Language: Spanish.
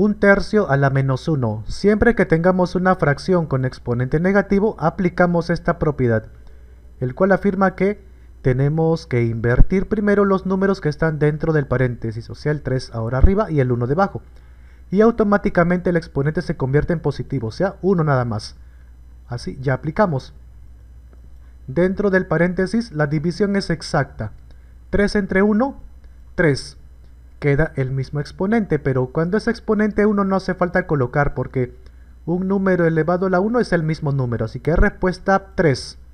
un tercio a la menos 1. Siempre que tengamos una fracción con exponente negativo, aplicamos esta propiedad, el cual afirma que tenemos que invertir primero los números que están dentro del paréntesis, o sea el 3 ahora arriba y el 1 debajo. Y automáticamente el exponente se convierte en positivo, o sea 1 nada más. Así, ya aplicamos. Dentro del paréntesis la división es exacta. 3 entre 1, 3 queda el mismo exponente, pero cuando es exponente 1 no hace falta colocar porque un número elevado a la 1 es el mismo número, así que respuesta 3.